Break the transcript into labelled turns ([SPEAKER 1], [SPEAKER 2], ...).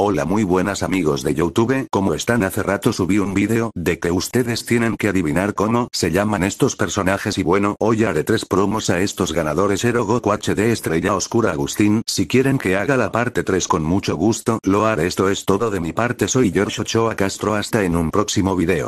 [SPEAKER 1] Hola muy buenas amigos de Youtube como están hace rato subí un vídeo de que ustedes tienen que adivinar cómo se llaman estos personajes y bueno hoy haré tres promos a estos ganadores Ero Goku HD Estrella Oscura Agustín si quieren que haga la parte 3 con mucho gusto lo haré esto es todo de mi parte soy George Ochoa Castro hasta en un próximo vídeo